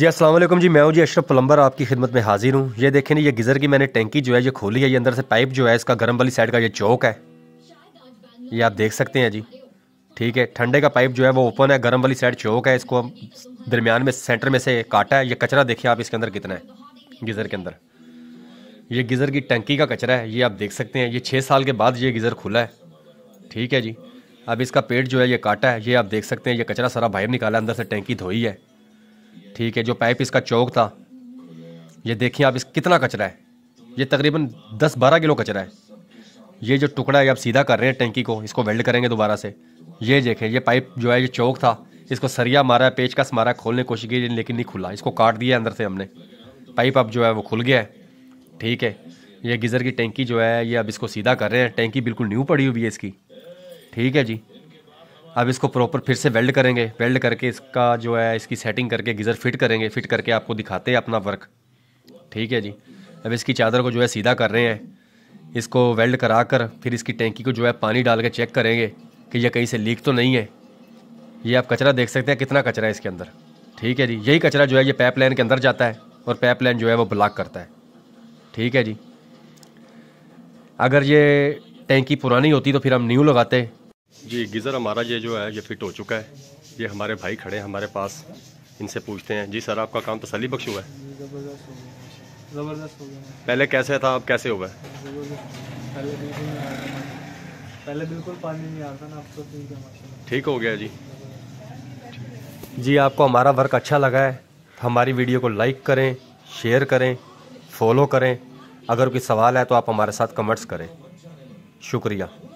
जी वालेकुम जी मैं हूँ जी अशरफ प्लम्बर आपकी खिदमत में हाजिर हूँ ये देखें ये गिज़र की मैंने टैंकी जो है ये खोली है ये अंदर से पाइप जो है इसका गर्म वाली साइड का ये चौक है ये आप देख सकते हैं जी ठीक है ठंडे का पाइप जो है वो ओपन है गर्म वाली साइड चौक है इसको दरमियान में सेंटर में से काटा है ये कचरा देखिए आप इसके अंदर कितना है गीज़र के अंदर ये गीज़र की टंकी का कचरा है ये आप देख सकते हैं ये छः साल के बाद ये गीज़र खुला है ठीक है जी अब इसका पेट जो है ये काटा है ये आप देख सकते हैं ये कचरा सारा बाहर निकाला अंदर से टंकी धोई है ठीक है जो पाइप इसका चौक था ये देखिए आप इस कितना कचरा है ये तकरीबन 10-12 किलो कचरा है ये जो टुकड़ा है आप सीधा कर रहे हैं टैंकी को इसको वेल्ड करेंगे दोबारा से ये देखें ये पाइप जो है ये चौक था इसको सरिया मारा पेच का मारा खोलने की कोशिश की लेकिन नहीं खुला इसको काट दिया अंदर से हमने पाइप अब जो है वो खुल गया है ठीक है ये गीज़र की टेंकी जो है ये अब इसको सीधा कर रहे हैं टेंकी बिल्कुल न्यू पड़ी हुई है इसकी ठीक है जी अब इसको प्रॉपर फिर से वेल्ड करेंगे वेल्ड करके इसका जो है इसकी सेटिंग करके गीज़र फिट करेंगे फिट करके आपको दिखाते हैं अपना वर्क ठीक है जी अब इसकी चादर को जो है सीधा कर रहे हैं इसको वेल्ड करा कर फिर इसकी टैंकी को जो है पानी डाल के चेक करेंगे कि यह कहीं से लीक तो नहीं है ये आप कचरा देख सकते हैं कितना कचरा है इसके अंदर ठीक है जी यही कचरा जो है ये पैप लाइन के अंदर जाता है और पैप लाइन जो है वो ब्लॉक करता है ठीक है जी अगर ये टैंकी पुरानी होती तो फिर हम न्यू लगाते जी गीज़र हमारा ये जो है ये फिट हो चुका है ये हमारे भाई खड़े हैं हमारे पास इनसे पूछते हैं जी सर आपका काम तसली बख्श हुआ है ज़बरदस्त हो गया पहले कैसे था अब कैसे हुआ है पहले बिल्कुल पहले बिल्कुल पानी नहीं आता ना अब तो ठीक है ठीक हो गया जी जी आपको हमारा वर्क अच्छा लगा है हमारी वीडियो को लाइक करें शेयर करें फॉलो करें अगर कोई सवाल है तो आप हमारे साथ कमेंट्स करें शुक्रिया